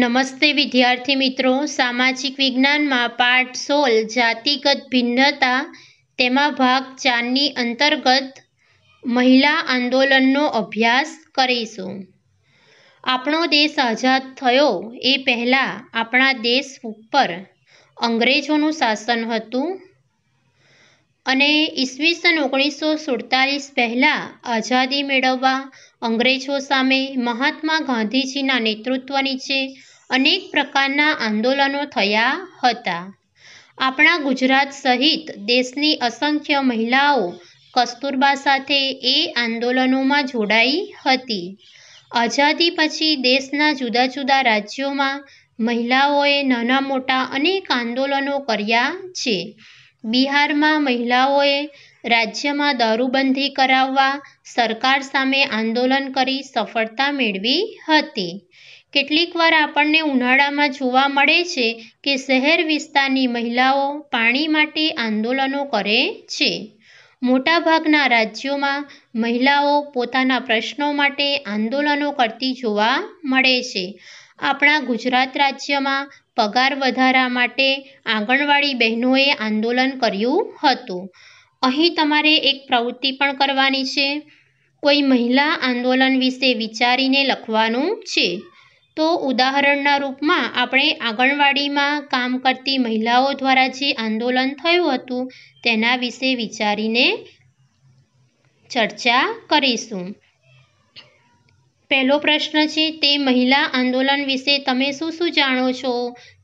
નમસ્તે વિદ્યાર્થી મિત્રો સામાજિક વિજ્ઞાનમાં પાઠ સોલ જાતિગત ભિન્નતા તેમાં ભાગ ચારની અંતર્ગત મહિલા આંદોલનનો અભ્યાસ કરીશું આપણો દેશ આઝાદ થયો એ પહેલાં આપણા દેશ ઉપર અંગ્રેજોનું શાસન હતું અને ઈસવીસન ઓગણીસો સુડતાલીસ પહેલાં આઝાદી મેળવવા અંગ્રેજો સામે મહાત્મા ગાંધીજીના નેતૃત્વ નીચે અનેક પ્રકારના આંદોલનો થયા હતા આપણા ગુજરાત સહિત દેશની અસંખ્ય મહિલાઓ કસ્તુરબા સાથે એ આંદોલનોમાં જોડાઈ હતી આઝાદી પછી દેશના જુદા જુદા રાજ્યોમાં મહિલાઓએ નાના મોટા અનેક આંદોલનો કર્યા છે બિહારમાં મહિલાઓએ રાજ્યમાં દારૂબંધી કરાવવા સરકાર સામે આંદોલન કરી સફળતા મેળવી હતી કેટલીકવાર આપણને ઉનાળામાં જોવા મળે છે કે શહેર વિસ્તારની મહિલાઓ પાણી માટે આંદોલનો કરે છે મોટાભાગના રાજ્યોમાં મહિલાઓ પોતાના પ્રશ્નો માટે આંદોલનો કરતી જોવા મળે છે આપણા ગુજરાત રાજ્યમાં પગાર વધારા માટે આંગણવાડી બહેનોએ આંદોલન કર્યું હતું અહીં તમારે એક પ્રવૃત્તિ પણ કરવાની છે કોઈ મહિલા આંદોલન વિશે વિચારીને લખવાનું છે તો ઉદાહરણના રૂપમાં આપણે આંગણવાડીમાં કામ કરતી મહિલાઓ દ્વારા જે આંદોલન થયું હતું તેના વિશે વિચારીને ચર્ચા કરીશું પહેલો પ્રશ્ન છે તે મહિલા આંદોલન વિશે તમે શું શું જાણો છો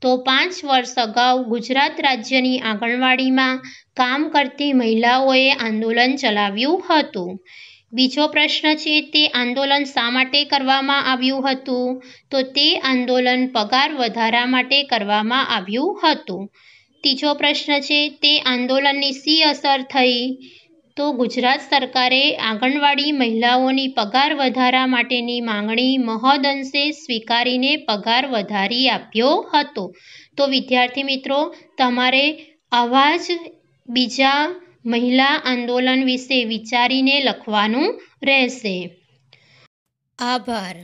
તો પાંચ વર્ષ અગાઉ ગુજરાત રાજ્યની આંગણવાડીમાં કામ કરતી મહિલાઓએ આંદોલન ચલાવ્યું હતું બીજો પ્રશ્ન છે તે આંદોલન શા માટે કરવામાં આવ્યું હતું તો તે આંદોલન પગાર વધારા માટે કરવામાં આવ્યું હતું ત્રીજો પ્રશ્ન છે તે આંદોલનની સી અસર થઈ તો ગુજરાત સરકારે આંગણવાડી મહિલાઓની પગાર વધારા માટેની માંગણી મહદઅંશે સ્વીકારીને પગાર વધારી આપ્યો હતો તો વિદ્યાર્થી મિત્રો તમારે આવા જ બીજા મહિલા આંદોલન વિશે વિચારીને લખવાનું રહેશે આભાર